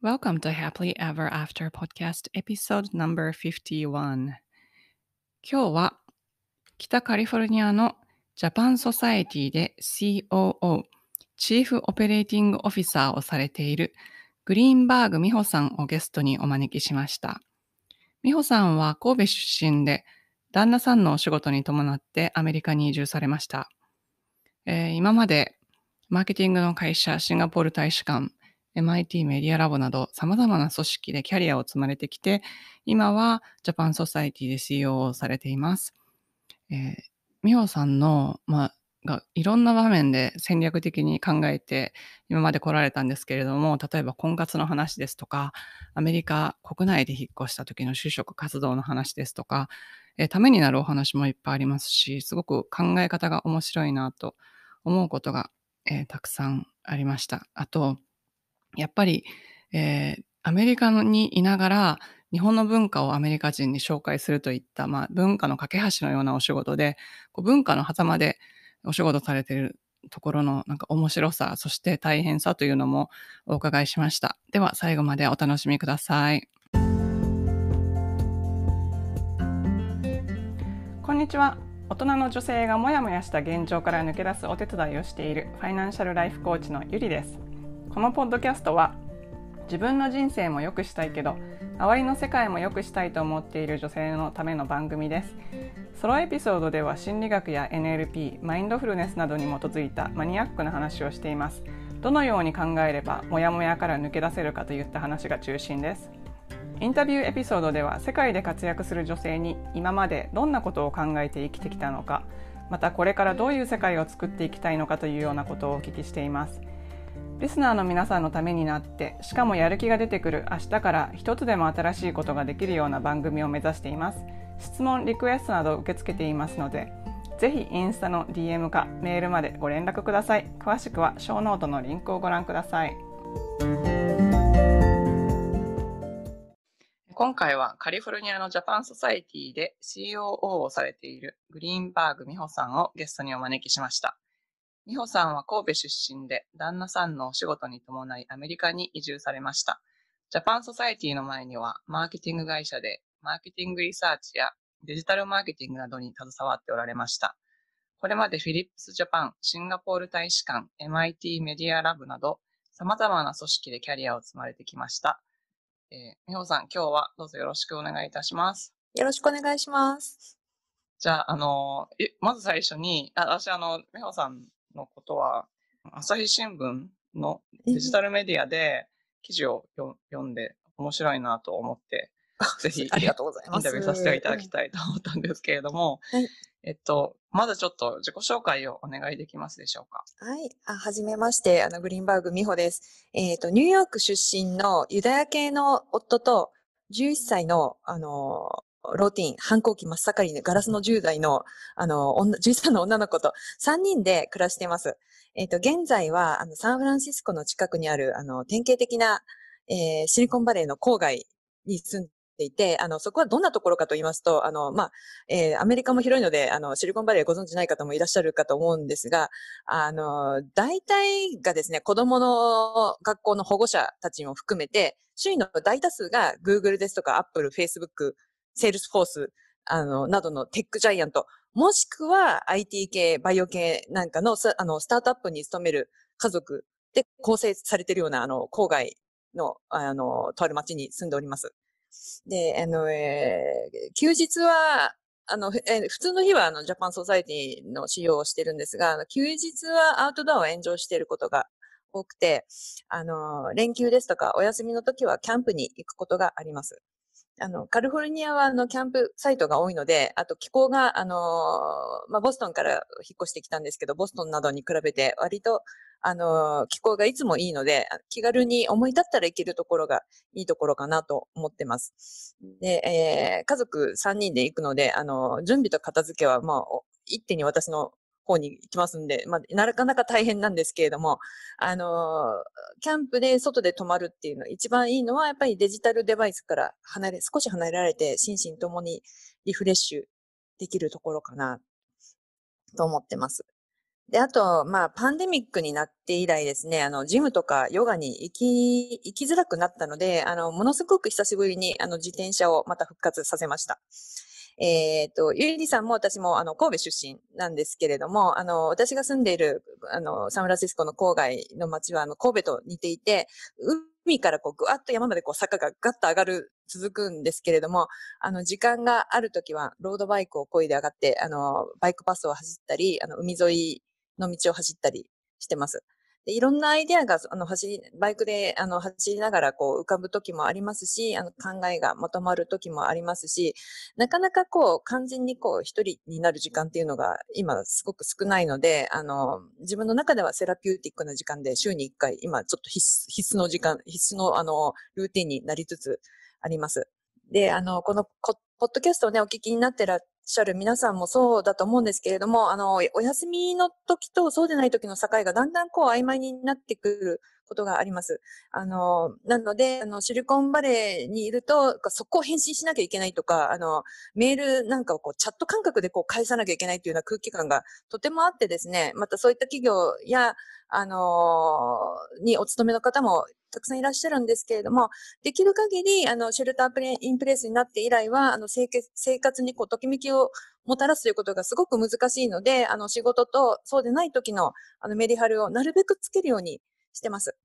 Welcome to Happily Ever After Podcast Episode No.51 今日は北カリフォルニアのジャパンソサエティで COO チーフオペレーティングオフィサーをされているグリーンバーグ美穂さんをゲストにお招きしました美穂さんは神戸出身で旦那さんのお仕事に伴ってアメリカに移住されました、えー、今までマーケティングの会社シンガポール大使館 MIT メディアラボなど様々な組織でキャリアを積まれてきて、今はジャパンソサイティで CEO をされています。えー、美穂さんの、まあ、がいろんな場面で戦略的に考えて今まで来られたんですけれども例えば婚活の話ですとかアメリカ国内で引っ越した時の就職活動の話ですとか、えー、ためになるお話もいっぱいありますしすごく考え方が面白いなと思うことが、えー、たくさんありましたあとやっぱり、えー、アメリカにいながら日本の文化をアメリカ人に紹介するといった、まあ、文化の架け橋のようなお仕事でこう文化の狭間でお仕事されてるところのなんか面白さそして大変さというのもお伺いしましたでは最後までお楽しみくださいこんにちは大人の女性がモヤモヤした現状から抜け出すお手伝いをしているファイナンシャルライフコーチのゆりですこのポッドキャストは自分の人生も良くしたいけど周りの世界も良くしたいと思っている女性のための番組ですソロエピソードでは心理学や NLP マインドフルネスなどに基づいたマニアックな話をしていますどのように考えればモヤモヤから抜け出せるかといった話が中心ですインタビューエピソードでは世界で活躍する女性に今までどんなことを考えて生きてきたのかまたこれからどういう世界を作っていきたいのかというようなことをお聞きしていますリスナーの皆さんのためになってしかもやる気が出てくる明日から一つでも新しいことができるような番組を目指しています質問リクエストなど受け付けていますのでぜひインスタの DM かメールまでご連絡ください詳しくはショーノートのリンクをご覧ください今回はカリフォルニアのジャパンソサイティで COO をされているグリーンバーグ美穂さんをゲストにお招きしました美穂さんは神戸出身で、旦那さんのお仕事に伴いアメリカに移住されました。ジャパンソサエティの前には、マーケティング会社で、マーケティングリサーチやデジタルマーケティングなどに携わっておられました。これまでフィリップスジャパン、シンガポール大使館、MIT メディアラブなど、様々な組織でキャリアを積まれてきました。えー、美穂さん、今日はどうぞよろしくお願いいたします。よろしくお願いします。じゃあ、あのまず最初に、あ私、あの、美穂さんのことは、朝日新聞のデジタルメディアで記事を読んで面白いなと思って、ぜひ、ありがとうございます。インタビューさせていただきたいと思ったんですけれども、えっと、まずちょっと自己紹介をお願いできますでしょうか。はい。あはじめまして、あの、グリーンバーグ美穂です。えっ、ー、と、ニューヨーク出身のユダヤ系の夫と、11歳の、あのローティーン、反抗期真っ盛りのガラスの10代の、あの、女、13の女の子と3人で暮らしています。えっ、ー、と、現在は、あの、サンフランシスコの近くにある、あの、典型的な、えー、シリコンバレーの郊外に住んでいて、あの、そこはどんなところかと言いますと、あの、まあ、えー、アメリカも広いので、あの、シリコンバレーご存知ない方もいらっしゃるかと思うんですが、あの、大体がですね、子供の学校の保護者たちも含めて、周囲の大多数が Google ですとか Apple、Facebook セールスフォース、あの、などのテックジャイアント、もしくは IT 系、バイオ系なんかの、あの、スタートアップに勤める家族で構成されているような、あの、郊外の、あの、とある町に住んでおります。で、あの、えー、休日は、あの、えー、普通の日は、あの、ジャパンソサイティの使用をしてるんですが、休日はアウトドアを炎上していることが多くて、あの、連休ですとかお休みの時はキャンプに行くことがあります。あの、カリフォルニアはあの、キャンプサイトが多いので、あと気候が、あのー、まあ、ボストンから引っ越してきたんですけど、ボストンなどに比べて割と、あのー、気候がいつもいいので、気軽に思い立ったら行けるところがいいところかなと思ってます。で、えー、家族3人で行くので、あのー、準備と片付けは、もう、一手に私の方に行きますんで、まあ、なかなか大変なんですけれども、あの、キャンプで外で泊まるっていうの一番いいのは、やっぱりデジタルデバイスから離れ、少し離れられて、心身ともにリフレッシュできるところかな、と思ってます。で、あと、まあ、パンデミックになって以来ですね、あの、ジムとかヨガに行き、行きづらくなったので、あの、ものすごく久しぶりに、あの、自転車をまた復活させました。えっ、と、ゆりさんも私もあの神戸出身なんですけれども、あの、私が住んでいるあのサンフランシスコの郊外の街はあの神戸と似ていて、海からこうぐわっと山までこう坂がガッと上がる続くんですけれども、あの、時間があるときは、ロードバイクを漕いで上がって、あの、バイクパスを走ったり、あの、海沿いの道を走ったりしてます。でいろんなアイデアが、あの、走り、バイクで、あの、走りながら、こう、浮かぶ時もありますし、あの、考えがまとまる時もありますし、なかなかこう、完全にこう、一人になる時間っていうのが、今、すごく少ないので、あの、自分の中ではセラピューティックな時間で、週に1回、今、ちょっと必須、必須の時間、必須の、あの、ルーティンになりつつあります。で、あの、このポッドキャストをね、お聞きになってらっしゃる皆さんもそうだと思うんですけれども、あの、お休みの時とそうでない時の境がだんだんこう曖昧になってくることがあります。あの、なので、あの、シリコンバレーにいると、速攻返信しなきゃいけないとか、あの、メールなんかをこう、チャット感覚でこう、返さなきゃいけないというような空気感がとてもあってですね、またそういった企業や、あのにお勤めの方もたくさんいらっしゃるんですけれども、できる限り、あの、シェルタープレインプレイスになって以来は、あの、生活にこう、ときめきをもたらすということがすごく難しいので、あの、仕事とそうでない時の、あの、メリハルをなるべくつけるようにしてます。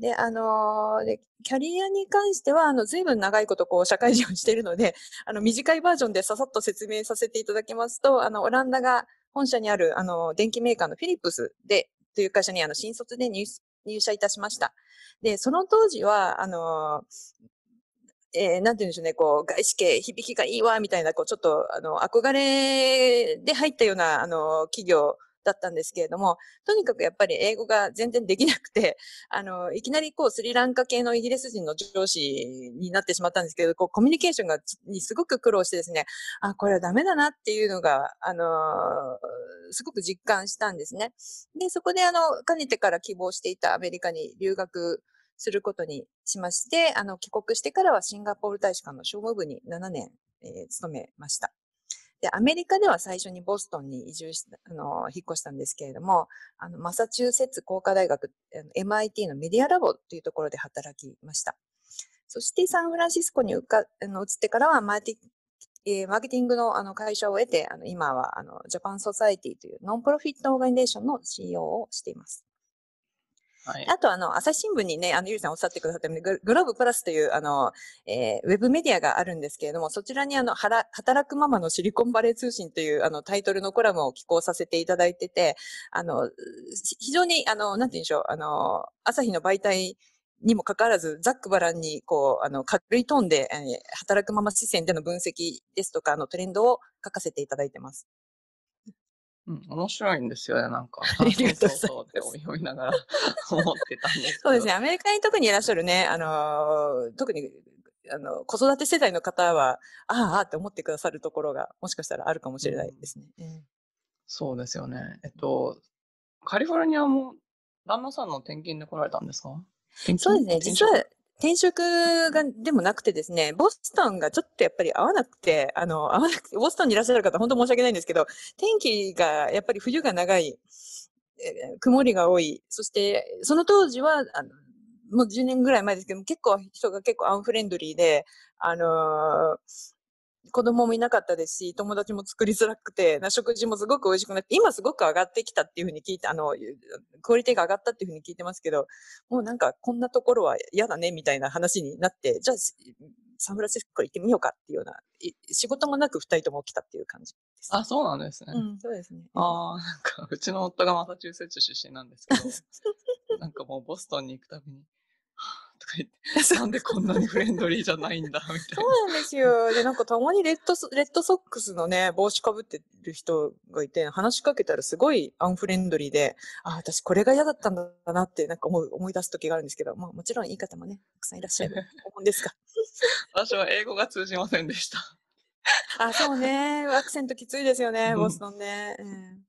で、あのー、で、キャリアに関しては、あの、随分長いことこう、社会人をしているので、あの、短いバージョンでささっと説明させていただきますと、あの、オランダが本社にある、あの、電機メーカーのフィリップスで、という会社に、あの、新卒で入社いたしました。で、その当時は、あのー、えー、なんて言うんでしょうね、こう、外資系、響きがいいわ、みたいな、こう、ちょっと、あの、憧れで入ったような、あの、企業だったんですけれども、とにかくやっぱり英語が全然できなくて、あの、いきなりこうスリランカ系のイギリス人の上司になってしまったんですけど、こうコミュニケーションがにすごく苦労してですね、あ、これはダメだなっていうのが、あのー、すごく実感したんですね。で、そこであの、かねてから希望していたアメリカに留学することにしまして、あの、帰国してからはシンガポール大使館の商務部に7年、えー、勤めました。で、アメリカでは最初にボストンに移住しあの、引っ越したんですけれども、あの、マサチューセッツ工科大学、MIT のメディアラボというところで働きました。そしてサンフランシスコにうかあの移ってからはマーティ、えー、マーケティングのあの会社を得て、あの今はあのジャパンソサイティというノンプロフィットオーガニゼーションの CEO をしています。はい、あと、あの、朝日新聞にね、あの、ゆうさんおっしゃってくださったように、グローブプラスという、あの、えー、ウェブメディアがあるんですけれども、そちらに、あの、はら、働くママのシリコンバレー通信という、あの、タイトルのコラムを寄稿させていただいてて、あの、非常に、あの、なんて言うんでしょう、あの、朝日の媒体、にもかかわらず、ざっくばらんに、こう、あの、軽いトーンで、えー、働くママ視線での分析ですとか、あの、トレンドを書かせていただいてます。うん、面白いんですよね、なんか。ありがとうございます。そうそう思いながら 思ってたんですそうですね、アメリカに特にいらっしゃるね、あのー、特に、あの、子育て世代の方は、ああ、って思ってくださるところが、もしかしたらあるかもしれないですね。うん、そうですよね。えっと、カリフォルニアも、旦那さんの転勤で来られたんですかそうですね、実は、転職がでもなくてですね、ボストンがちょっとやっぱり合わなくて、あの、合わなくて、ボストンにいらっしゃる方、本当申し訳ないんですけど、天気がやっぱり冬が長い、えー、曇りが多い、そして、その当時は、あのもう10年ぐらい前ですけども、結構人が結構アンフレンドリーで、あのー子供もいなかったですし、友達も作りづらくて、食事もすごく美味しくなって、今すごく上がってきたっていうふうに聞いて、あの、クオリティが上がったっていうふうに聞いてますけど、もうなんかこんなところは嫌だねみたいな話になって、じゃあ、サンフランシスコ行ってみようかっていうような、仕事もなく二人とも来たっていう感じです。あ、そうなんですね。うん、そうですね。ああ、なんかうちの夫がマサチューセッツ出身なんですけど、なんかもうボストンに行くたびに、か言って、なんでこんなにフレンドリーじゃないんだ、みたいな。そうなんですよ。で、なんかたまにレッドレッドソックスのね、帽子かぶってる人がいて、話しかけたらすごいアンフレンドリーで、あ、私これが嫌だったんだなって、なんか思う思い出す時があるんですけど、まあもちろんいい方もね、たくさんいらっしゃると 思うんですが。私は英語が通じませんでした。あ、そうね。アクセントきついですよね、ボストンね。うん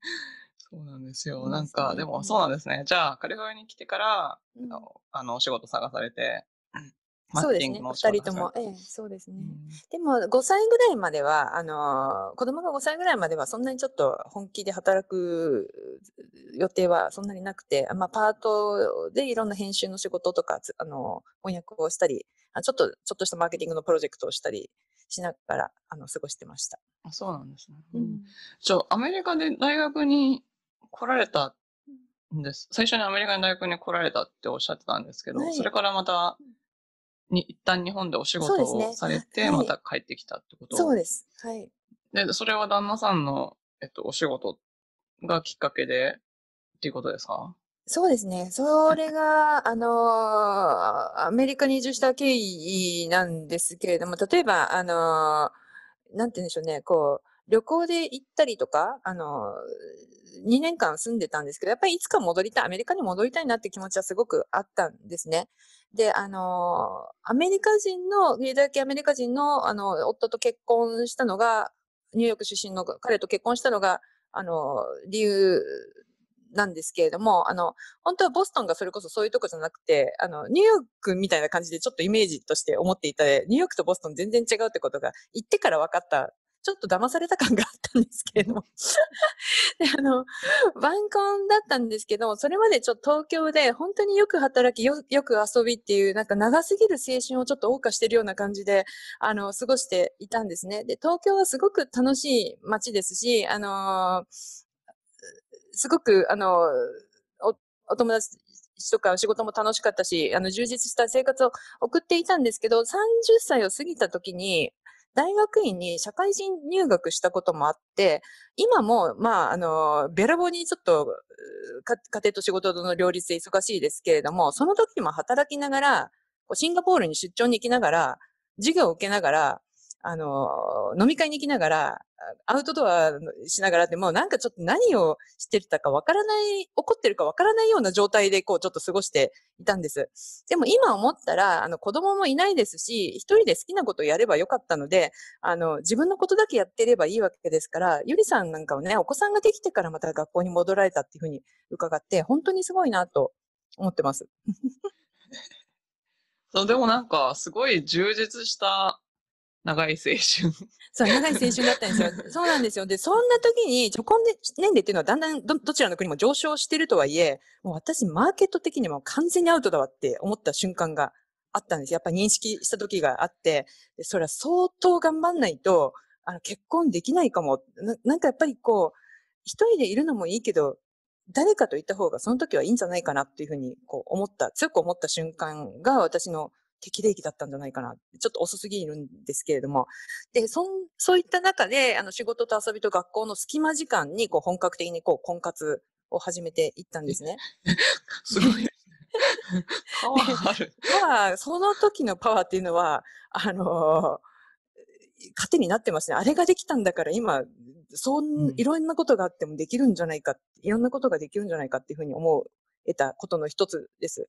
そうなんですよ。なんか、でもそうなんですね。じゃあ、カリフォルニアに来てから、うん、あの、お仕事探されて、そうですね、2人とも、ええ、そうですね、うん、でも5歳ぐらいまではあの子供が5歳ぐらいまではそんなにちょっと本気で働く予定はそんなになくて、まあ、パートでいろんな編集の仕事とかあの翻訳をしたりちょっとちょっとしたマーケティングのプロジェクトをしたりしながらあの過ごしてましたあそうなんですね、うん、じゃアメリカで大学に来られたんです。最初にアメリカの大学に来られたっておっしゃってたんですけど、はい、それからまた、に、一旦日本でお仕事をされて、ねまた帰ってきたってことそうです。はい。で、それは旦那さんの、えっと、お仕事がきっかけで、っていうことですかそうですね。それが、あのー、アメリカに移住した経緯なんですけれども、例えば、あのー、なんて言うんでしょうね、こう、旅行で行ったりとか、あの、2年間住んでたんですけど、やっぱりいつか戻りたい、アメリカに戻りたいなって気持ちはすごくあったんですね。で、あの、アメリカ人の、ゲイだけアメリカ人の、あの、夫と結婚したのが、ニューヨーク出身の彼と結婚したのが、あの、理由なんですけれども、あの、本当はボストンがそれこそそういうとこじゃなくて、あの、ニューヨークみたいな感じでちょっとイメージとして思っていたニューヨークとボストン全然違うってことが行ってから分かったちょっと騙された感があったんですけれども で、あの、晩婚だったんですけどそれまでちょっと東京で本当によく働き、よ、よく遊びっていう、なんか長すぎる青春をちょっと謳歌してるような感じで、あの、過ごしていたんですね。で、東京はすごく楽しい街ですし、あのー、すごく、あのー、お、お友達とか仕事も楽しかったし、あの、充実した生活を送っていたんですけど、30歳を過ぎた時に、大学院に社会人入学したこともあって、今も、まあ、あの、べらぼうにちょっと、家庭と仕事の両立で忙しいですけれども、その時も働きながら、シンガポールに出張に行きながら、授業を受けながら、あの、飲み会に行きながら、アウトドアしながらでもなんかちょっと何をしてたかわからない、怒ってるかわからないような状態でこうちょっと過ごしていたんです。でも今思ったら、あの子供もいないですし、一人で好きなことをやればよかったので、あの自分のことだけやってればいいわけですから、ゆりさんなんかはね、お子さんができてからまた学校に戻られたっていうふうに伺って、本当にすごいなと思ってます。そう、でもなんかすごい充実した長い青春。そう、長い青春だったんですよ。そうなんですよ。で、そんな時に、貯金年齢っていうのはだんだんどどちらの国も上昇してるとはいえ、もう私、マーケット的にも完全にアウトだわって思った瞬間があったんです。やっぱ認識した時があって、それは相当頑張んないと、あの、結婚できないかも。ななんかやっぱりこう、一人でいるのもいいけど、誰かといた方がその時はいいんじゃないかなっていうふうにこう思った、強く思った瞬間が私の適齢期だったんじゃないかな。ちょっと遅すぎるんですけれども。で、そん、そういった中で、あの、仕事と遊びと学校の隙間時間に、こう、本格的に、こう、婚活を始めていったんですね。すごい。パワーある。まあ、その時のパワーっていうのは、あのー糧になってますね。あれができたんだから今、そん、いろんなことがあってもできるんじゃないか、いろんなことができるんじゃないかっていうふうに思えたことの一つです。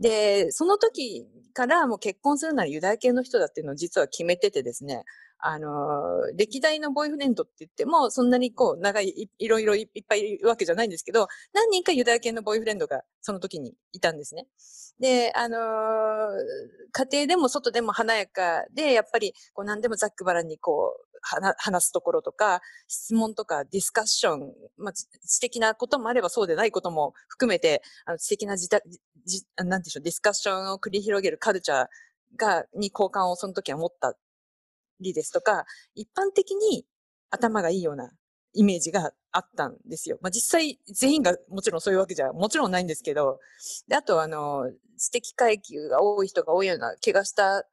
で、その時からもう結婚するならユダヤ系の人だっていうのを実は決めててですね、あの、歴代のボーイフレンドって言っても、そんなにこう、長い、いろいろいっぱいいるわけじゃないんですけど、何人かユダヤ系のボーイフレンドがその時にいたんですね。で、あのー、家庭でも外でも華やかで、やっぱりこう何でもざっくばらにこう、話すところとか、質問とかディスカッション、まあ、知的なこともあればそうでないことも含めて、あの知的なじたじ、なんでしょう、ディスカッションを繰り広げるカルチャーが、に好感をその時は持ったりですとか、一般的に頭がいいようなイメージがあったんですよ。まあ、実際全員がもちろんそういうわけじゃもちろんないんですけど、であとあの、知的階級が多い人が多いような怪我した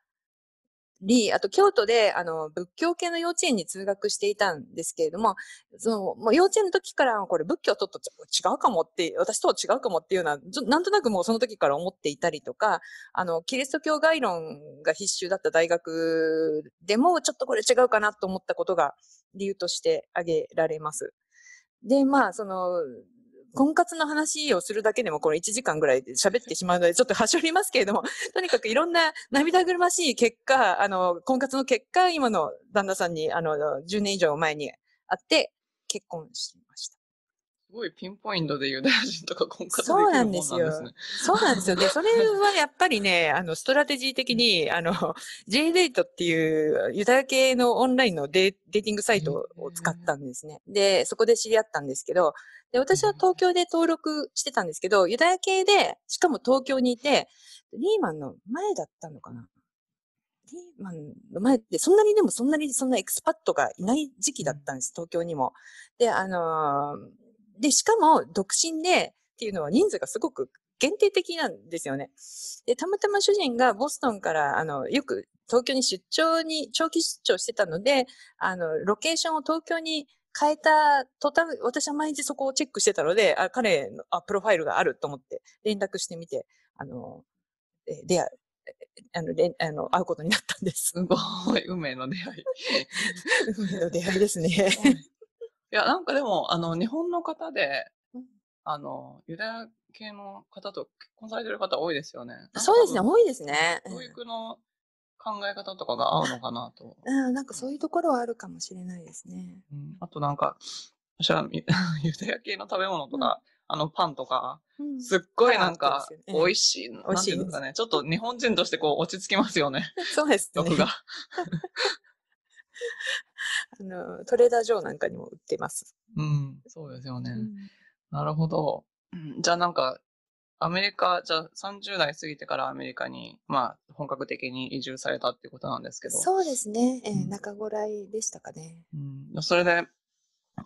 り、あと京都で、あの、仏教系の幼稚園に通学していたんですけれども、その、もう幼稚園の時から、これ仏教ちょっと違うかもって、私とは違うかもっていうのは、なんとなくもうその時から思っていたりとか、あの、キリスト教概論が必修だった大学でも、ちょっとこれ違うかなと思ったことが理由として挙げられます。で、まあ、その、婚活の話をするだけでもこれ1時間ぐらいで喋ってしまうので、ちょっとはしょりますけれども、とにかくいろんな涙ぐるましい結果、あの、婚活の結果、今の旦那さんに、あの、10年以上前に会って、結婚しました。すごいピンポイントでユダヤ人とか婚活できるもんなんですね。そうなんですよ。そうなんですよ。で、それはやっぱりね、あの、ストラテジー的に、あの、J デートっていうユダヤ系のオンラインのデデーティングサイトを使ったんですね。で、そこで知り合ったんですけど、で、私は東京で登録してたんですけど、ユダヤ系で、しかも東京にいて、リーマンの前だったのかなリーマンの前って、そんなにでもそんなにそんなエクスパットがいない時期だったんです、東京にも。で、あのー、で、しかも独身でっていうのは人数がすごく限定的なんですよね。で、たまたま主人がボストンから、あの、よく東京に出張に、長期出張してたので、あの、ロケーションを東京に変えた途端、私は毎日そこをチェックしてたので、あ彼のあプロファイルがあると思って連絡してみて、あの、え出会あの、れあの、会うことになったんです。すごい、運命の出会い。運命の出会いですね。いや、なんかでも、あの、日本の方で、あの、ユダヤ系の方と結婚されてる方多いですよね。そうですね、多いですね。教育の考え方とかが合うのかなと。うん、なんかそういうところはあるかもしれないですね。うん、あとなんか、私はユダヤ系の食べ物とか、うん、あのパンとか、すっごいなんか、美味しい、美味しいですかね。ちょっと日本人としてこう落ち着きますよね。そうですね。が。あの、トレーダー上なんかにも売ってます。うん、そうですよね。なるほど。じゃあなんか、アメリカ、じゃあ30代過ぎてからアメリカに、まあ、本格的に移住されたっていうことなんですけど。そうですね。えー、中いでしたかね、うん。それで、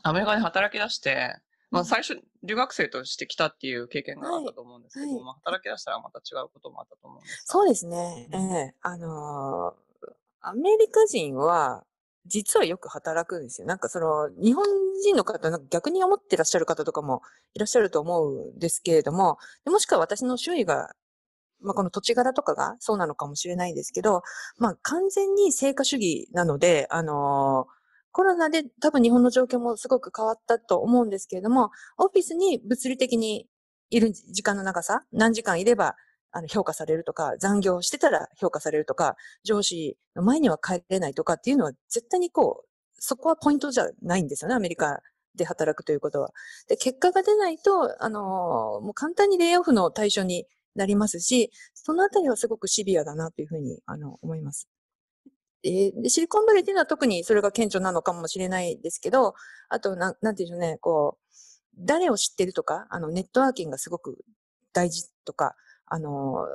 アメリカで働き出して、まあ、最初、留学生として来たっていう経験があったと思うんですけど、はいはい、まあ、働き出したらまた違うこともあったと思うんですそうですね。ええー、あのー、アメリカ人は、実はよく働くんですよ。なんかその、日本人の方、なんか逆に思ってらっしゃる方とかもいらっしゃると思うんですけれども、もしくは私の周囲が、まあ、この土地柄とかがそうなのかもしれないですけど、まあ、完全に成果主義なので、あのー、コロナで多分日本の状況もすごく変わったと思うんですけれども、オフィスに物理的にいる時間の長さ、何時間いればあの評価されるとか、残業してたら評価されるとか、上司の前には帰れないとかっていうのは絶対にこう、そこはポイントじゃないんですよね、アメリカで働くということは。で、結果が出ないと、あのー、もう簡単にレイオフの対象になりますし、そのあたりはすごくシビアだなというふうに、あの、思います。えー、シリコンバレーっていうのは特にそれが顕著なのかもしれないですけど、あと、なん、なんていうでしょうね、こう、誰を知ってるとか、あの、ネットワーキングがすごく大事とか、あの、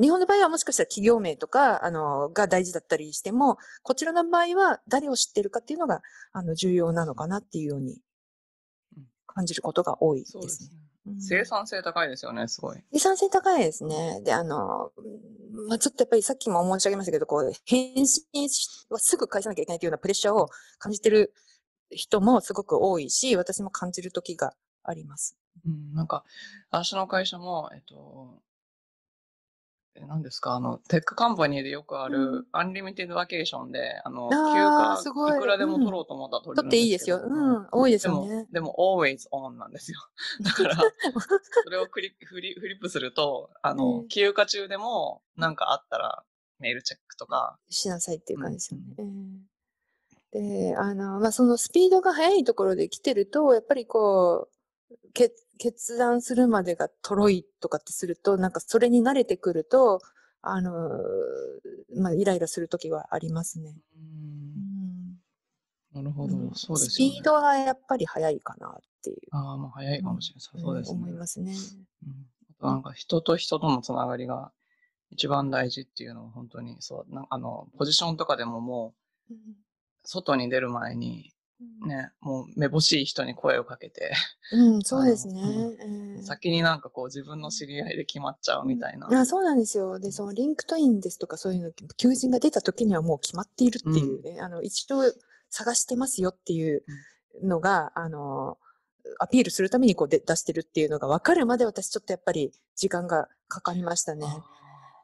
日本の場合はもしかしたら企業名とか、あの、が大事だったりしても、こちらの場合は誰を知ってるかっていうのが、あの、重要なのかなっていうように感じることが多いですね。すね生産性高いですよね、すごい。生産性高いですね。で、あの、まあ、ちょっとやっぱりさっきも申し上げましたけど、こう、返信はすぐ返さなきゃいけないというようなプレッシャーを感じてる人もすごく多いし、私も感じる時があります。うん、なんか、私の会社も、えっと、え、何ですかあの、テックカンパニーでよくある、アンリミテッドワケーションで、あの、あ休暇いくらでも取ろうと思ったら取れる、うん、取っていいですよ。うん、多いですよね。でも、でも always on なんですよ。だから、それをクリフリフリップすると、あの、うん、休暇中でもなんかあったらメールチェックとか。しなさいっていう感じですよね。うんであのまあ、そのスピードが速いところで来てるとやっぱりこう、決断するまでがとろいとかってすると、なんかそれに慣れてくると、あの、まあ、イライラする時はありますね。うん、なるほど、うん、そうです、ね、スピードはやっぱり速いかなっていう。ああ、もう早いかもしれない。そうですね。思いますね。うん、あとなんか人と人とのつながりが一番大事っていうのは本当にそう、なあの、ポジションとかでももう、外に出る前にね、もうめぼしい人に声をかけて、うん、そうですね、先になんかこう自分の知り合いで決まっちゃうみたいな、うん、あそうなんですよでそのリンクトインですとかそういうの求人が出た時にはもう決まっているっていうね、うん、あの一度探してますよっていうのが、あのアピールするためにこうで出してるっていうのが分かるまで私ちょっとやっぱり時間がかかりましたね。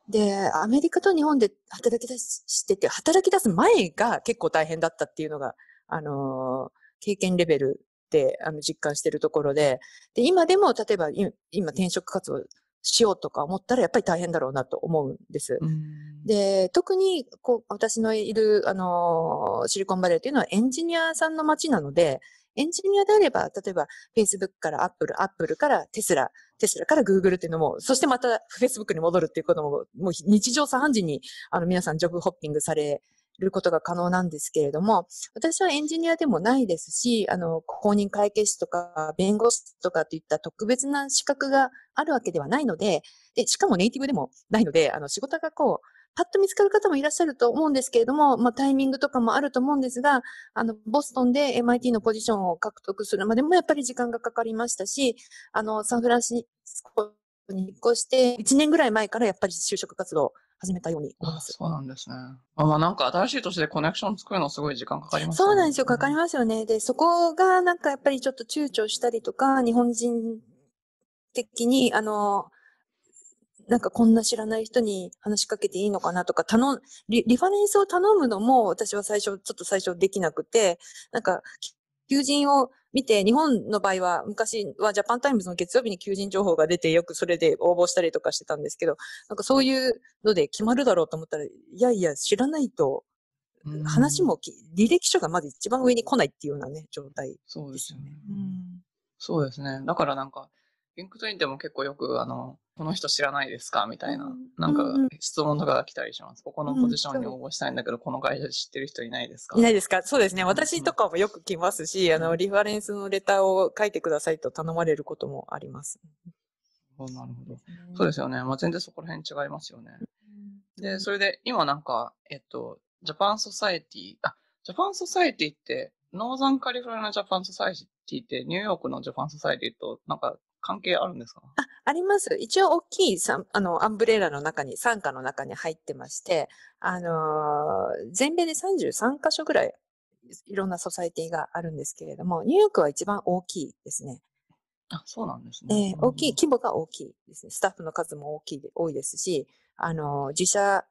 で、アメリカと日本で働き出してて、働き出す前が結構大変だったっていうのがあの、経験レベルで、あの、実感してるところで、で、今でも、例えば、今、転職活動しようとか思ったら、やっぱり大変だろうなと思うんです。で、特に、こう、私のいる、あの、シリコンバレーというのはエンジニアさんの街なので、エンジニアであれば、例えば、Facebook から Apple、Apple からテスラ、テスラから Google っていうのも、そしてまた Facebook に戻るっていうことも、もう日常茶飯事に、あの、皆さんジョブホッピングされることが可能なんですけれども、私はエンジニアでもないですし、あの、公認会計士とか弁護士とかといった特別な資格があるわけではないので、で、しかもネイティブでもないので、あの、仕事がこう、パッと見つかる方もいらっしゃると思うんですけれども、まあ、タイミングとかもあると思うんですが、あの、ボストンで MIT のポジションを獲得するまでもやっぱり時間がかかりましたし、あの、サンフランシスコに引っ越して、1年ぐらい前からやっぱり就職活動始めたように思います。そうなんですね。あまあなんか新しい年でコネクション作るのすごい時間かかります、ね、そうなんですよ。かかりますよね。で、そこがなんかやっぱりちょっと躊躇したりとか、日本人的に、あの、なんかこんな知らない人に話しかけていいのかなとか、頼リ、リファレンスを頼むのも私は最初、ちょっと最初できなくて、なんか、求人を見て、日本の場合は、昔はジャパンタイムズの月曜日に求人情報が出て、よくそれで応募したりとかしてたんですけど、なんかそういうので決まるだろうと思ったら、いやいや、知らないと、話もき、履歴書がまず一番上に来ないっていうようなね、状態ね。そうですよね。うん、そうですね。だからなんか、リンクトインでも結構よく、あの、この人知らないですかみたいな、なんか質問とかが来たりします。ここのポジションに応募したいんだけど、この会社知ってる人いないですかいないですかそうですね。私とかもよく来ますし、あの、リファレンスのレターを書いてくださいと頼まれることもあります。なるほど。そうですよね。まあ、全然そこら辺違いますよね。で、それで今なんか、えっと、ジャパンソサエティ、あ、ジャパンソサエティって、ノーザンカリフォルニアジャパンソサエティってニューヨークのジャパンソサエティとなんか関係あるんですかああります。一応大きいあのアンブレラの中に、傘下の中に入ってまして、あのー、全米で33カ所ぐらいいろんなソサイティがあるんですけれども、ニューヨークは一番大きいですね。あそうなんですね、えー、大きい、規模が大きいですね。スタッフの数も大きい多いですし、あのー、自社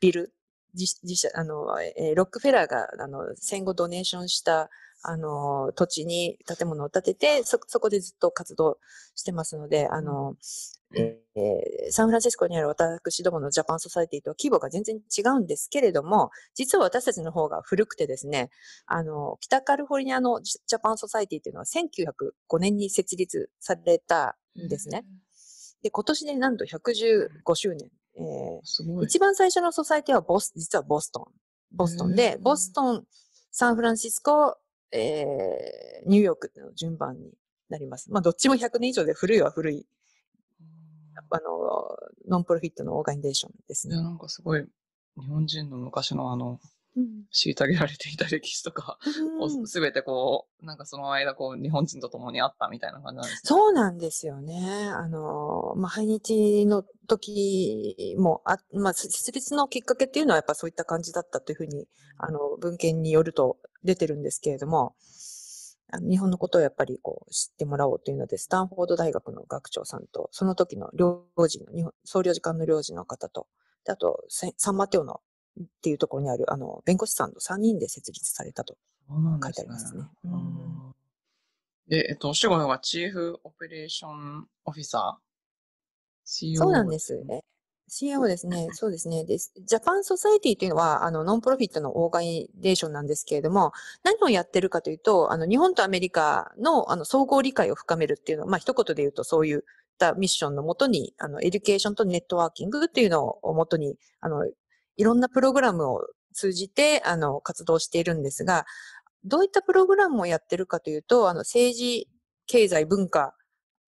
ビル、自自社、あのー、ロックフェラーが、あの、戦後ドネーションした、あの、土地に建物を建てて、そ、そこでずっと活動してますので、あの、えー、サンフランシスコにある私どものジャパンソサイティと規模が全然違うんですけれども、実は私たちの方が古くてですね、あの、北カルフォルニアのジャパンソサイティというのは1905年に設立されたんですね。で、今年でなんと115周年。えー、一番最初のソサイティはボス、実はボストン。ボストンで、ボストン、サンフランシスコ、えー、ニューヨークの順番になります。まあ、どっちも100年以上で古いは古い、あの、ノンプロフィットのオーガニゼーションですね。なんかすごい、日本人の昔のあの、うん、虐げられていた歴史とかをすべてこう、なんかその間こう日本人と共にあったみたいな感じなんですか、そうなんですよね。あの、まあ、排日の時もあ、まあ、設立のきっかけっていうのはやっぱそういった感じだったというふうに、あの、文献によると出てるんですけれども、日本のことをやっぱりこう知ってもらおうというので、スタンフォード大学の学長さんと、その時の領事の、日本、総領事館の領事の方と、であと、サンマテオのっていうところにある、あの、弁護士さんの3人で設立されたと書いてありますね。で、ねえっと、お仕事はチーフオペレーションオフィサー、ね、そうなんですね。c e o ですね。そうですね。でジャパンソサイティというのは、あの、ノンプロフィットのオーガニゼーションなんですけれども、何をやってるかというと、あの、日本とアメリカの、あの、総合理解を深めるっていうのは、まあ、一言で言うとそういったミッションのもとに、あの、エデュケーションとネットワーキングっていうのをもとに、あの、いろんなプログラムを通じて、あの、活動しているんですが、どういったプログラムをやってるかというと、あの、政治、経済、文化、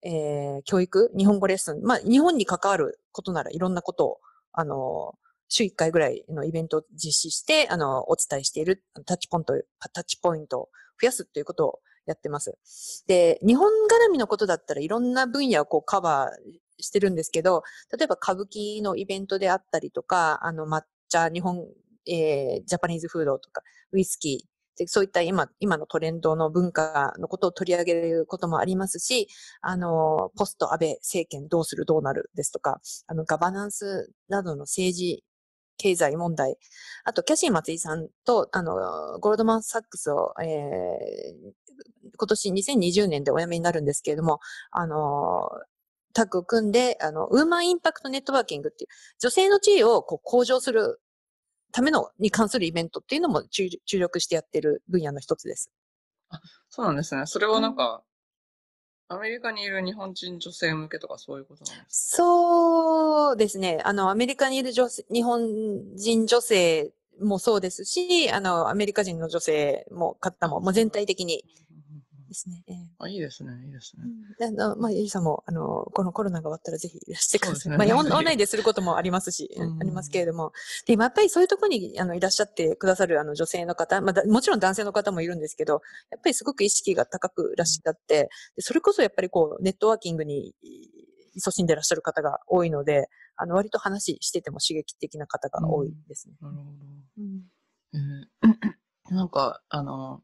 えー、教育、日本語レッスン、まあ、日本に関わることならいろんなことを、あの、週1回ぐらいのイベントを実施して、あの、お伝えしているタッチポイント、タッチポイントを増やすということをやってます。で、日本絡みのことだったらいろんな分野をこうカバーしてるんですけど、例えば歌舞伎のイベントであったりとか、あの、茶、日本、えー、ジャパニーズフードとか、ウイスキー、そういった今、今のトレンドの文化のことを取り上げることもありますし、あの、ポスト安倍政権どうするどうなるですとか、あの、ガバナンスなどの政治経済問題。あと、キャシー松井さんと、あの、ゴールドマン・サックスを、えー、今年2020年でお辞めになるんですけれども、あの、タッグを組んで、あの、ウーマンインパクトネットワーキングっていう、女性の地位をこう向上するための、に関するイベントっていうのも注力してやってる分野の一つです。あ、そうなんですね。それはなんか、うん、アメリカにいる日本人女性向けとかそういうことなんですかそうですね。あの、アメリカにいる女性、日本人女性もそうですし、あの、アメリカ人の女性も方も、もう全体的にですね。えー、あいいですね、いいですね。うん、あのまあ、ゆりさんもあの、このコロナが終わったらぜひいらしてください。ね、まあ、オンラインですることもありますし、ありますけれども。で、やっぱりそういうところにあのいらっしゃってくださるあの女性の方、まあもちろん男性の方もいるんですけど、やっぱりすごく意識が高くいらっしゃって、でそれこそやっぱりこう、ネットワーキングに勤しんでらっしゃる方が多いので、あの割と話してても刺激的な方が多いですね。うん、なるほど。うん、えー、なんか、あの、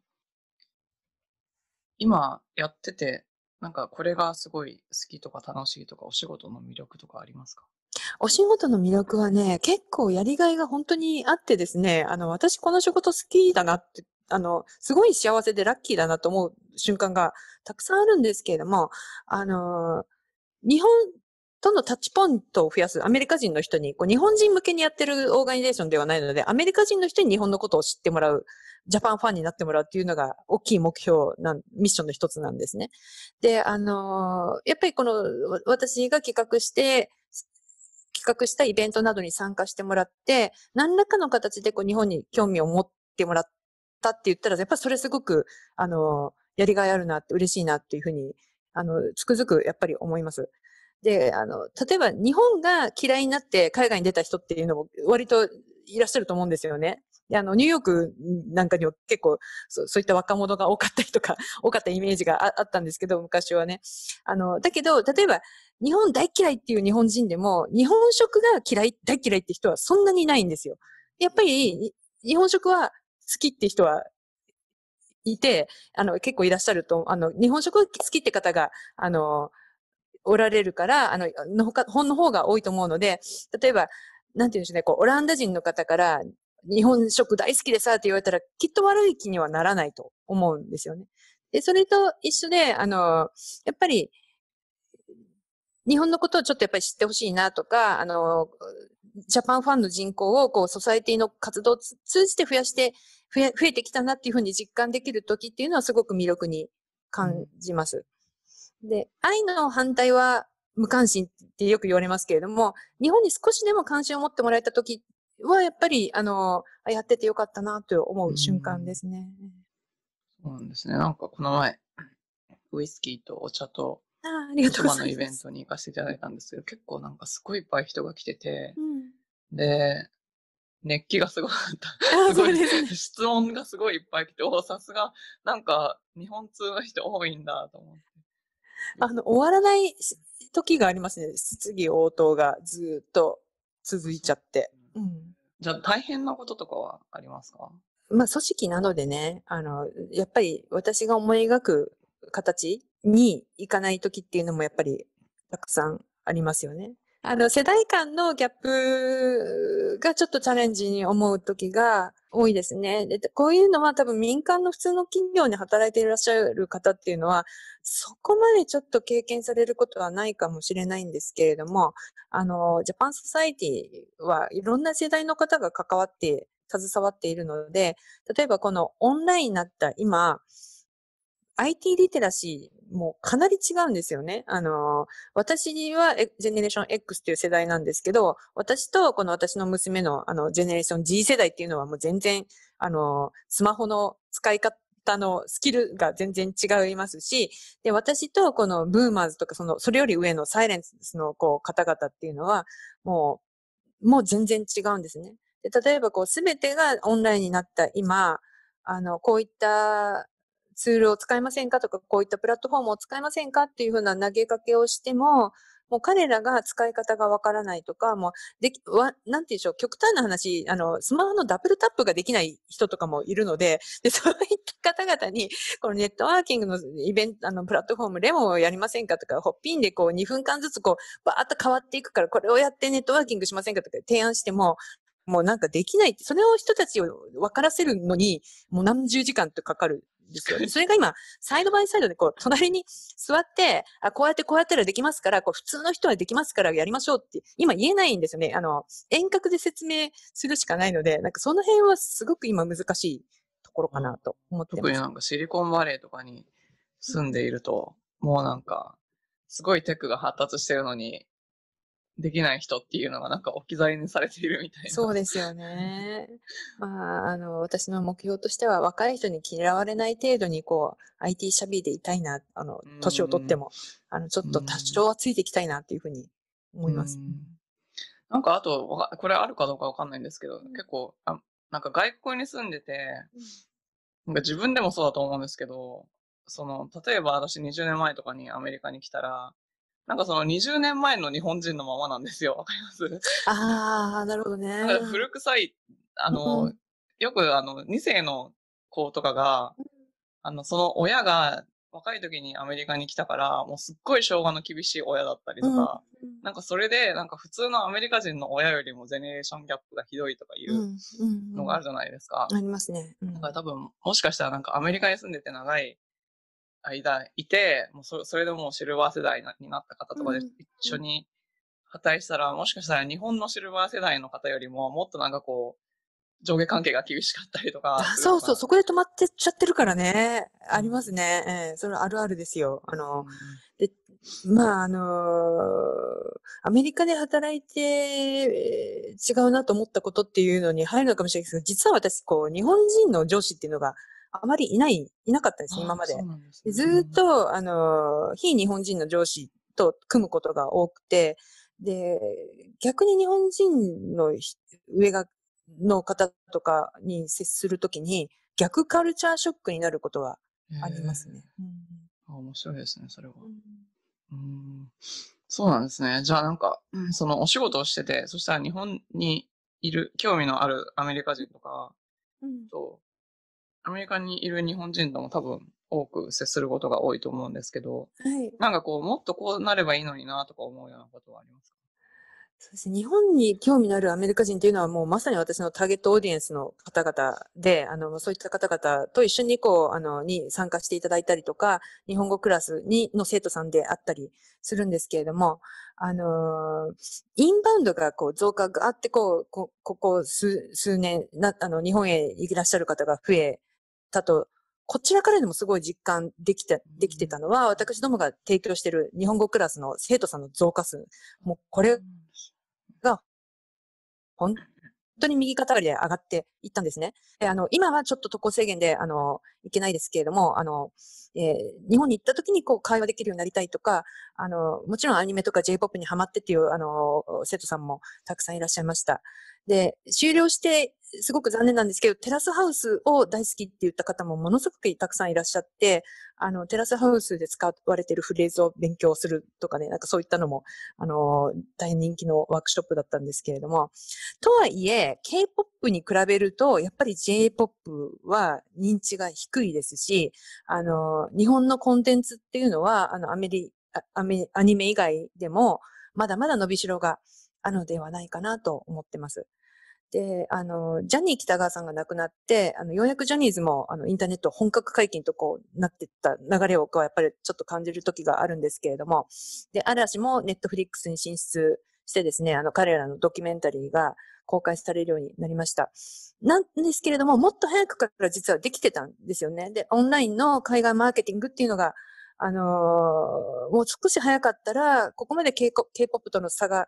今やってて、なんかこれがすごい好きとか楽しいとかお仕事の魅力とかありますかお仕事の魅力はね、結構やりがいが本当にあってですね、あの、私この仕事好きだなって、あの、すごい幸せでラッキーだなと思う瞬間がたくさんあるんですけれども、あの、日本とのタッチポイントを増やすアメリカ人の人に、こう日本人向けにやってるオーガニゼーションではないので、アメリカ人の人に日本のことを知ってもらう、ジャパンファンになってもらうっていうのが大きい目標な、ミッションの一つなんですね。で、あのー、やっぱりこの、私が企画して、企画したイベントなどに参加してもらって、何らかの形でこう日本に興味を持ってもらったって言ったら、やっぱりそれすごく、あのー、やりがいあるなって、嬉しいなっていうふうに、あの、つくづくやっぱり思います。で、あの、例えば日本が嫌いになって海外に出た人っていうのも割といらっしゃると思うんですよね。で、あの、ニューヨークなんかには結構そ、そういった若者が多かったりとか、多かったイメージがあったんですけど、昔はね。あの、だけど、例えば、日本大嫌いっていう日本人でも、日本食が嫌い、大嫌いって人はそんなにいないんですよ。やっぱり、日本食は好きって人はいて、あの、結構いらっしゃると、あの、日本食好きって方が、あの、おられるから、あの、のほか、本の方が多いと思うので、例えば、なんて言うんでしょうね、こう、オランダ人の方から、日本食大好きでさって言われたら、きっと悪い気にはならないと思うんですよね。で、それと一緒で、あの、やっぱり、日本のことをちょっとやっぱり知ってほしいなとか、あの、ジャパンファンの人口を、こう、ソサエティの活動を通じて増やして増え、増えてきたなっていうふうに実感できる時っていうのはすごく魅力に感じます。うんで、愛の反対は無関心ってよく言われますけれども、日本に少しでも関心を持ってもらえた時は、やっぱり、あの、やっててよかったなと思う瞬間ですね。そうなんですね。なんかこの前、ウイスキーとお茶と、あありがとうのイベントに行かせていただいたんですけど、結構なんかすごいいっぱい人が来てて、うん、で、熱気がすごかった。すごい、ね、質問がすごいいっぱい来て、おさすが、なんか、日本通の人多いんだと思っあの、終わらない時がありますね。質疑応答がずっと続いちゃって。うん。じゃあ大変なこととかはありますかまあ、組織なのでね、あの、やっぱり私が思い描く形に行かない時っていうのもやっぱりたくさんありますよね。あの、世代間のギャップがちょっとチャレンジに思う時が多いですね。で、こういうのは多分民間の普通の企業に働いていらっしゃる方っていうのは、そこまでちょっと経験されることはないかもしれないんですけれども、あの、ジャパンソサイティはいろんな世代の方が関わって、携わっているので、例えばこのオンラインになった今、IT リテラシーもかなり違うんですよね。あの、私はジェネレーション X っていう世代なんですけど、私とこの私の娘のあの、ジェネレーション G 世代っていうのはもう全然、あの、スマホの使い方、のスキルが全然違いますし、で、私とこのブーマーズとかその、それより上のサイレンスのこう方々っていうのは、もう、もう全然違うんですね。で例えばこう、すべてがオンラインになった今、あの、こういったツールを使いませんかとか、こういったプラットフォームを使いませんかっていうふうな投げかけをしても、もう彼らが使い方がわからないとか、もう、でき、わ、なんて言うんでしょう、極端な話、あの、スマホのダブルタップができない人とかもいるので、で、そういった方々に、このネットワーキングのイベント、あの、プラットフォーム、レモンをやりませんかとか、ホッピンでこう、2分間ずつこう、バーっと変わっていくから、これをやってネットワーキングしませんかとか提案しても、もうなんかできない。それを人たちを分からせるのに、もう何十時間とかかるですよね。それが今、サイドバイサイドでこう、隣に座って、あ、こうやってこうやったらできますから、こう、普通の人はできますからやりましょうって、今言えないんですよね。あの、遠隔で説明するしかないので、なんかその辺はすごく今難しいところかなと思ってます。特になんかシリコンバレーとかに住んでいると、うん、もうなんか、すごいテックが発達してるのに、できない人っていうのがなんか置き去りにされているみたいな。そうですよね。まあ、あの、私の目標としては若い人に嫌われない程度にこう、IT シャビーでいたいな、あの、年をとっても、あの、ちょっと多少はついていきたいなっていうふうに思います。なんかあと、これあるかどうかわかんないんですけど、結構あ、なんか外国に住んでて、なんか自分でもそうだと思うんですけど、その、例えば私20年前とかにアメリカに来たら、なんかその20年前の日本人のままなんですよ。わかりますああ、なるほどね。古臭い、あの、よくあの、2世の子とかが、あの、その親が若い時にアメリカに来たから、もうすっごい昭和の厳しい親だったりとか、うん、なんかそれで、なんか普通のアメリカ人の親よりもジェネレーションギャップがひどいとかいうのがあるじゃないですか。うんうんうん、ありますね、うん、だから多分、もしかしたらなんかアメリカに住んでて長い間いて、もうそそれでもうシルバー世代になった方とかで一緒に働いてたら、もしかしたら日本のシルバー世代の方よりももっとなんかこう、上下関係が厳しかったりとか。そうそう、そこで止まってちゃってるからね。ありますね。えー、それあるあるですよ。あの、で、まあ、あのー、アメリカで働いて、えー、違うなと思ったことっていうのに入るのかもしれないですけど、実は私、こう、日本人の上司っていうのがあまりいない、いなかったです、今まで。でね、ずっと、あの、非日本人の上司と組むことが多くて、で、逆に日本人の上が、の方とかに接するときに、逆カルチャーショックになることはありますね。あ面白いですね、それは。うんそうなんですね。じゃあなんか、そのお仕事をしてて、そしたら日本にいる興味のあるアメリカ人とかとアメリカにいる日本人とも多分多く接することが多いと思うんですけど、はい、なんかこう、もっとこうなればいいのになとか思うようなことはありますかそうですね。日本に興味のあるアメリカ人というのはもうまさに私のターゲットオーディエンスの方々で、あの、そういった方々と一緒にこう、あの、に参加していただいたりとか、日本語クラスに、の生徒さんであったりするんですけれども、あのインバウンドがこう増加があってこう、こ、ここ数、数年な、あの、日本へいらっしゃる方が増えたと、こちらからでもすごい実感できて、できてたのは、私どもが提供している日本語クラスの生徒さんの増加数。もうこれが、本当に右肩上がりで上がっていったんですね。え、あの、今はちょっと渡航制限で、あの、いけないですけれども、あの、えー、日本に行った時にこう会話できるようになりたいとか、あの、もちろんアニメとか J-POP にハマってっていう、あの、生徒さんもたくさんいらっしゃいました。で、終了してすごく残念なんですけど、テラスハウスを大好きって言った方もものすごくたくさんいらっしゃって、あの、テラスハウスで使われているフレーズを勉強するとかね、なんかそういったのも、あの、大人気のワークショップだったんですけれども、とはいえ、K-POP に比べると、やっぱり J-POP は認知が低いですし、あの、日本のコンテンツっていうのは、あの、アメリ、アメアニメ以外でも、まだまだ伸びしろがあるのではないかなと思ってます。で、あの、ジャニー北川さんが亡くなって、あの、ようやくジャニーズも、あの、インターネット本格解禁とこう、なってった流れを、やっぱりちょっと感じる時があるんですけれども、で、嵐もネットフリックスに進出してですね、あの、彼らのドキュメンタリーが公開されるようになりました。なんですけれども、もっと早くから実はできてたんですよね。で、オンラインの海外マーケティングっていうのが、あのー、もう少し早かったら、ここまで K-POP との差が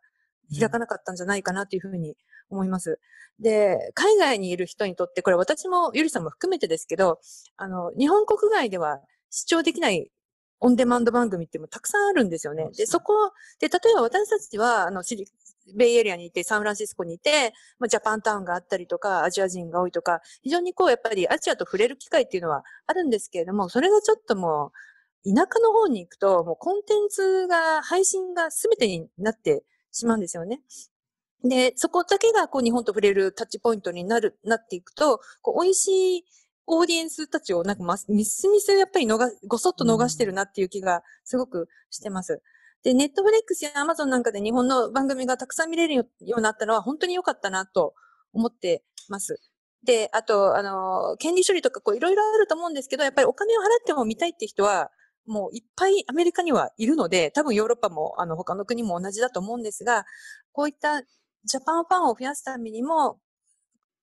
開かなかったんじゃないかなというふうに思います。で、海外にいる人にとって、これ私もゆりさんも含めてですけど、あの、日本国外では視聴できないオンデマンド番組ってもたくさんあるんですよね。で、そこ、で、例えば私たちは、あの、ベイエリアにいて、サンフランシスコにいて、まあ、ジャパンタウンがあったりとか、アジア人が多いとか、非常にこう、やっぱりアジアと触れる機会っていうのはあるんですけれども、それがちょっともう、田舎の方に行くと、もうコンテンツが、配信が全てになってしまうんですよね。で、そこだけがこう日本と触れるタッチポイントになる、なっていくと、こう美味しいオーディエンスたちをなんかま、みすみすやっぱり逃、ごそっと逃してるなっていう気がすごくしてます。で、ネットフレックスやアマゾンなんかで日本の番組がたくさん見れるようになったのは本当に良かったなと思ってます。で、あと、あの、権利処理とかこういろいろあると思うんですけど、やっぱりお金を払っても見たいって人は、もういっぱいアメリカにはいるので、多分ヨーロッパも、あの、他の国も同じだと思うんですが、こういったジャパンファンを増やすためにも、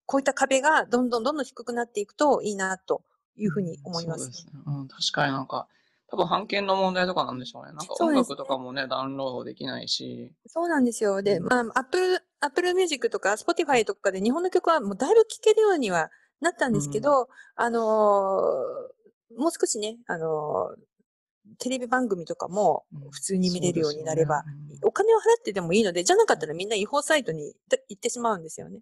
こういった壁がどんどんどんどん低くなっていくといいなというふうに思います。うん、すね、うん、確かになんか、多分版権の問題とかなんでしょうね。なんか音楽とかもね、ねダウンロードできないし。そうなんですよ。で、まあ、Apple、ップルミュ Music とか Spotify とかで日本の曲はもうだいぶ聴けるようにはなったんですけど、うん、あのー、もう少しね、あのー、テレビ番組とかも普通に見れるようになればお金を払ってでもいいので、じゃなかったらみんな違法サイトに行ってしまうんですよね。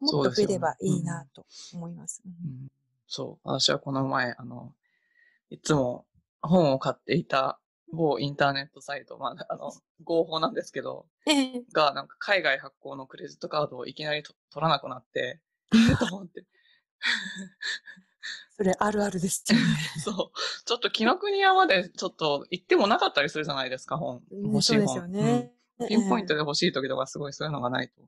もっと増えればいいなと思います。そうんそう私はこの前、あの、いつも本を買っていた某インターネットサイト、まあ、あの、合法なんですけど、が、なんか海外発行のクレジットカードをいきなり取らなくなって、と思って。それあるあるですよね。そう。ちょっと紀ノ国屋までちょっと行ってもなかったりするじゃないですか、本。欲しい本。そうですよね、うん、ピンポイントで欲しい時とかすごいそういうのがないと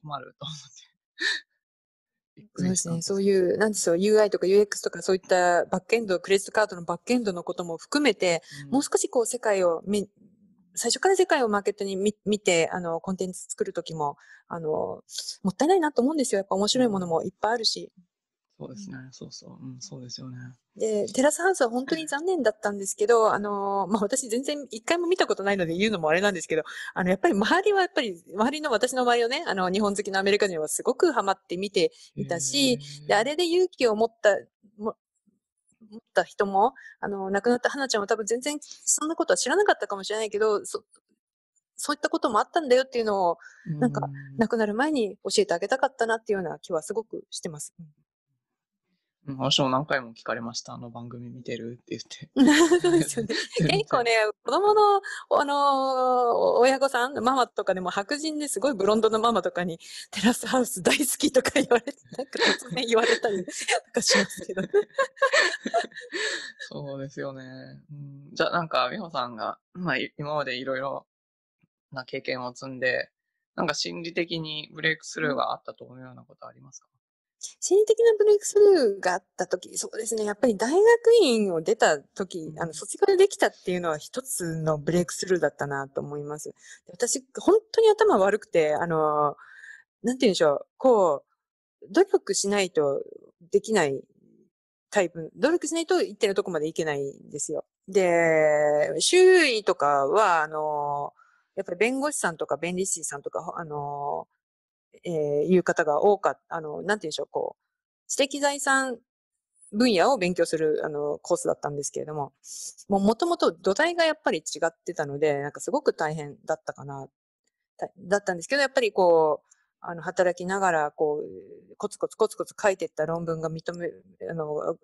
困ると思って。そうですね。そういう、なんでしょう、UI とか UX とかそういったバックエンド、クレジットカードのバックエンドのことも含めて、うん、もう少しこう世界を、最初から世界をマーケットに見て、あの、コンテンツ作るときも、あの、もったいないなと思うんですよ。やっぱ面白いものもいっぱいあるし。そうですね、そうそう、うん、そうですよね。で、テラスハウスは本当に残念だったんですけど、あの、まあ、私全然一回も見たことないので言うのもあれなんですけど、あの、やっぱり周りはやっぱり、周りの私の場合をね、あの、日本好きのアメリカ人はすごくハマって見ていたし、で、あれで勇気を持った、も持った人も、あの、亡くなった花ちゃんは多分全然そんなことは知らなかったかもしれないけど、そそういったこともあったんだよっていうのを、なんか、亡くなる前に教えてあげたかったなっていうような気はすごくしてます。うん、私も何回も聞かれました。あの番組見てるって言って。そうですよね。結構ね、子供の、あのー、親御さん、ママとかでも白人ですごいブロンドのママとかに、テラスハウス大好きとか言われて、なんか突然言われたりとかしますけど。そうですよね。うん、じゃあなんか、美穂さんが、まあ、今までいろいろな経験を積んで、なんか心理的にブレイクスルーがあったと思うようなことありますか、うん心理的なブレイクスルーがあった時、そうですね、やっぱり大学院を出た時、あの、卒業できたっていうのは一つのブレイクスルーだったなと思います。私、本当に頭悪くて、あの、なんて言うんでしょう、こう、努力しないとできないタイプ、努力しないと一定のとこまでいけないんですよ。で、周囲とかは、あの、やっぱり弁護士さんとか弁理士さんとか、あの、えー、いう方が多かった、あの、なんて言うんでしょう、こう、知的財産分野を勉強する、あの、コースだったんですけれども、もうもと土台がやっぱり違ってたので、なんかすごく大変だったかな、だったんですけど、やっぱりこう、あの、働きながら、こう、コツコツコツコツ書いていった論文が認め、あの、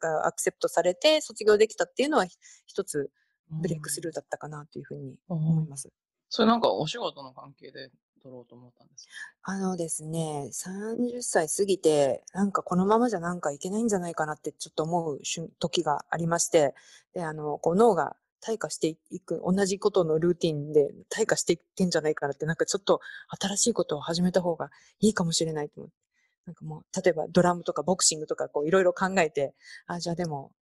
がアクセプトされて卒業できたっていうのは一つブレイクスルーだったかなというふうに思います。うん、それなんかお仕事の関係で取ろうと思ったんですあのですね、30歳過ぎて、なんかこのままじゃなんかいけないんじゃないかなってちょっと思う時がありまして、で、あの、こう脳が退化していく、同じことのルーティンで退化していってんじゃないかなって、なんかちょっと新しいことを始めた方がいいかもしれないと思って。なんかもう、例えばドラムとかボクシングとかこういろいろ考えて、あ、じゃあでも、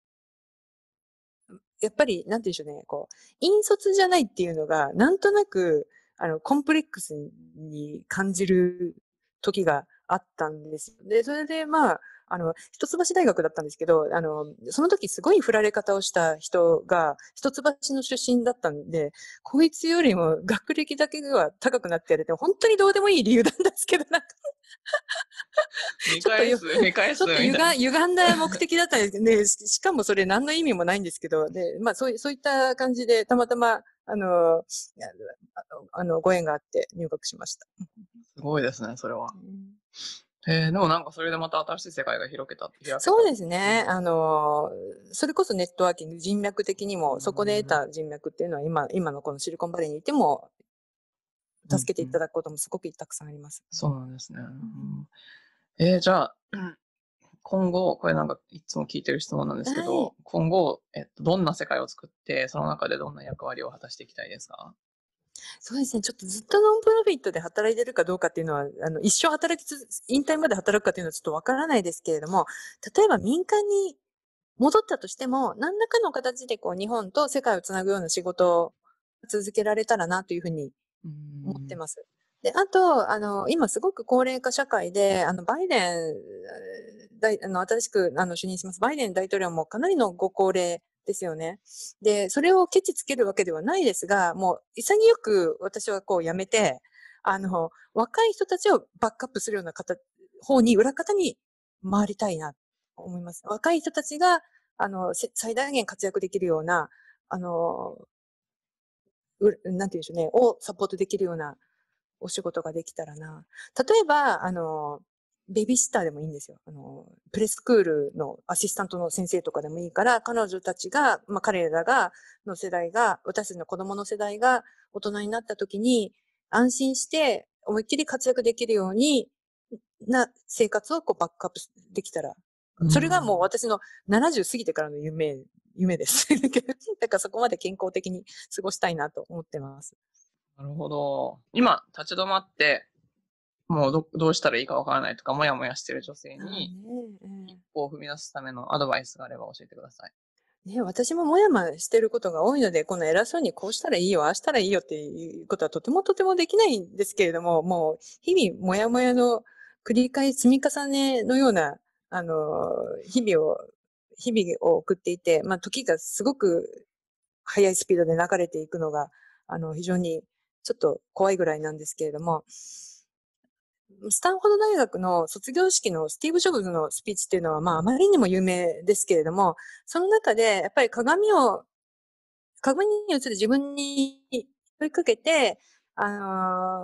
やっぱり、なんて言うんでしょうね、こう、引率じゃないっていうのが、なんとなく、あの、コンプレックスに感じる時があったんです。で、それで、まあ、あの、一橋大学だったんですけど、あの、その時すごい振られ方をした人が、一橋の出身だったんで、こいつよりも 学歴だけは高くなってやれて、本当にどうでもいい理由なんですけど、なんかちょっとよ、ちょっとゆが歪んだ目的だったんですけどね、しかもそれ何の意味もないんですけど、で、まあそうそういった感じで、たまたま、あの、あの、ご縁があって入学しました。すごいですね、それは。えー、でもなんかそれでまた新しい世界が広げたってそうですね。あのそれこそネットワーキング、人脈的にも、そこで得た人脈っていうのは今、今のこのシリコンバレーにいても、助けていただくこともすごくたくさんあります。そうなんですね。うん、えー、じゃあ、今後、これなんかいつも聞いてる質問なんですけど、はい、今後、えっと、どんな世界を作って、その中でどんな役割を果たしていきたいですかそうですね。ちょっとずっとノンプロフィットで働いてるかどうかっていうのは、あの、一生働きつ、つ、引退まで働くかっていうのはちょっとわからないですけれども、例えば民間に戻ったとしても、何らかの形でこう、日本と世界をつなぐような仕事を続けられたらなというふうに思ってます。で、あと、あの、今すごく高齢化社会で、あの、バイデン、大あの新しくあの主任しますバイデン大統領もかなりのご高齢ですよね。で、それをケチつけるわけではないですが、もう潔く私はこうやめて、あの、若い人たちをバックアップするような方、方に、裏方に回りたいなと思います。若い人たちが、あの、最大限活躍できるような、あの、うなんて言うんでしょうね、をサポートできるようなお仕事ができたらな。例えば、あの、ベビーシッターでもいいんですよ。あの、プレスクールのアシスタントの先生とかでもいいから、彼女たちが、まあ、彼らが、の世代が、私たちの子供の世代が大人になった時に、安心して思いっきり活躍できるように、な、生活をこうバックアップできたら。それがもう私の70過ぎてからの夢、夢です。だ からそこまで健康的に過ごしたいなと思ってます。なるほど。今、立ち止まって、もうどどうしたらいいかわからないとか、もやもやしてる女性に、一歩を踏み出すためのアドバイスがあれば教えてください。ね、私ももやもやしてることが多いので、この偉そうにこうしたらいいよ、ああしたらいいよっていうことはとてもとてもできないんですけれども、もう日々もやもやの繰り返し積み重ねのような、あの、日々を、日々を送っていて、まあ時がすごく速いスピードで流れていくのが、あの、非常にちょっと怖いぐらいなんですけれども、スタンフォード大学の卒業式のスティーブ・ジョブズのスピーチっていうのは、まあ、あまりにも有名ですけれども、その中で、やっぱり鏡を、鏡に映る自分に問いかけて、あ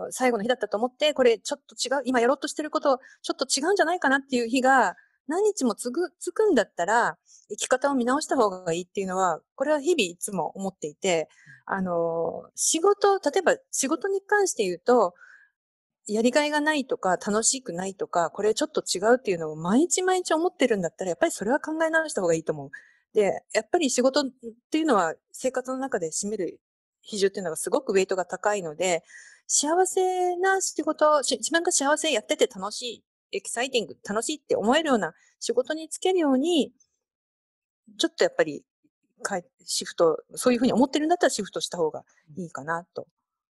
のー、最後の日だったと思って、これちょっと違う、今やろうとしてること、ちょっと違うんじゃないかなっていう日が、何日もつぐ、つくんだったら、生き方を見直した方がいいっていうのは、これは日々いつも思っていて、あの、仕事、例えば仕事に関して言うと、やりがいがないとか、楽しくないとか、これちょっと違うっていうのを毎日毎日思ってるんだったら、やっぱりそれは考え直した方がいいと思う。で、やっぱり仕事っていうのは生活の中で占める比重っていうのがすごくウェイトが高いので、幸せな仕事、自分が幸せやってて楽しいエキサイティング、楽しいって思えるような仕事につけるように、ちょっとやっぱり、シフト、そういうふうに思ってるんだったらシフトした方がいいかなと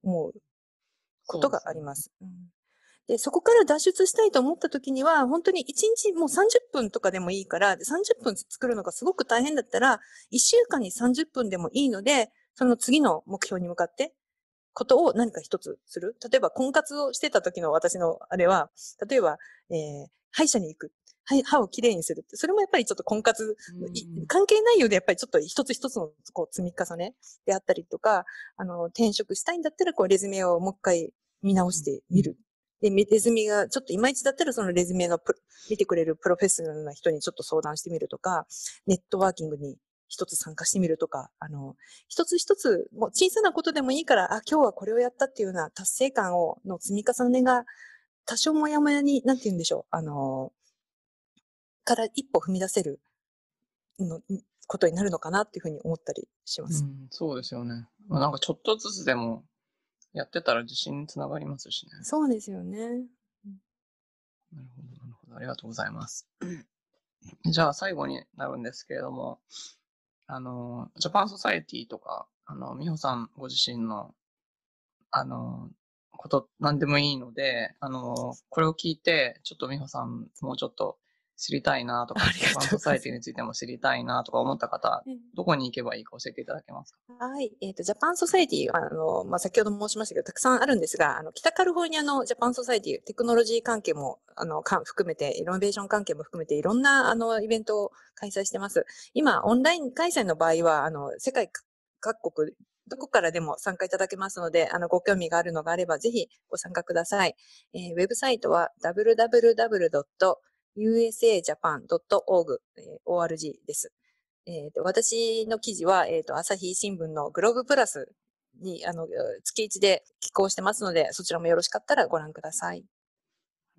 思うことがあります。そでそこから脱出したいと思った時には、本当に1日もう30分とかでもいいから、30分作るのがすごく大変だったら、1週間に30分でもいいので、その次の目標に向かってことを何か一つする。例えば、婚活をしてた時の私のあれは、例えば、えー、歯医者に行く。歯をきれいにするって。それもやっぱりちょっと婚活、関係ないようでやっぱりちょっと一つ一つのこう積み重ねであったりとか、あの、転職したいんだったらこうレズメをもう一回見直してみる。で、レズメがちょっといまいちだったらそのレズメの見てくれるプロフェッショナルな人にちょっと相談してみるとか、ネットワーキングに一つ参加してみるとか、あの、一つ一つ、もう小さなことでもいいから、あ、今日はこれをやったっていうような達成感を、の積み重ねが、多少もやもやに、なんて言うんでしょう、あの、から一歩踏み出せるの、ことになるのかなっていうふうに思ったりします。うん、そうですよね。まあ、なんかちょっとずつでも、やってたら自信につながりますしね。そうですよね。なるほど、なるほど。ありがとうございます。じゃあ最後になるんですけれども、あの、ジャパンソサエティとか、あの、美穂さんご自身の、あの、こと、なんでもいいので、あの、これを聞いて、ちょっと美穂さん、もうちょっと知りたいなとか、パンソサイティについても知りたいなとか思った方、どこに行けばいいか教えていただけますかはい。えっ、ー、と、ジャパンソサイティは、あの、まあ、先ほど申しましたけど、たくさんあるんですが、あの、北カルフォルニアのジャパンソサイティ、テクノロジー関係も、あの、含めて、イノベーション関係も含めて、いろんな、あの、イベントを開催してます。今、オンライン開催の場合は、あの、世界各国、どこからでも参加いただけますので、あの、ご興味があるのがあれば、ぜひご参加ください。えー、ウェブサイトは www. usajapan.org です。えー、と私の記事は、えー、と朝日新聞のグローブプラスにあの月一で寄稿してますので、そちらもよろしかったらご覧ください。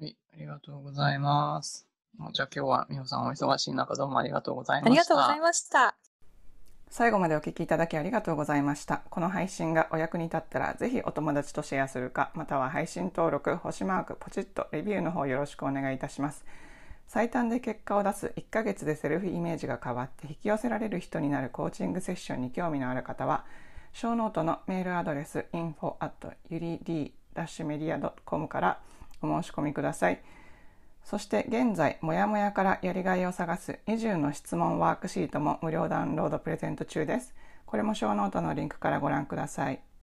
はい、ありがとうございます。じゃあ今日は美穂さんお忙しい中どうもありがとうございました。ありがとうございました。最後までお聞きいただきありがとうございました。この配信がお役に立ったら、ぜひお友達とシェアするか、または配信登録、星マーク、ポチッとレビューの方よろしくお願いいたします。最短で結果を出す1ヶ月でセルフイメージが変わって引き寄せられる人になるコーチングセッションに興味のある方はショーノートのメールアドレス info at ゆり d ダッシュメディア .com からお申し込みくださいそして現在もやもやからやりがいを探す20の質問ワークシートも無料ダウンロードプレゼント中ですこれもショーノートのリンクからご覧ください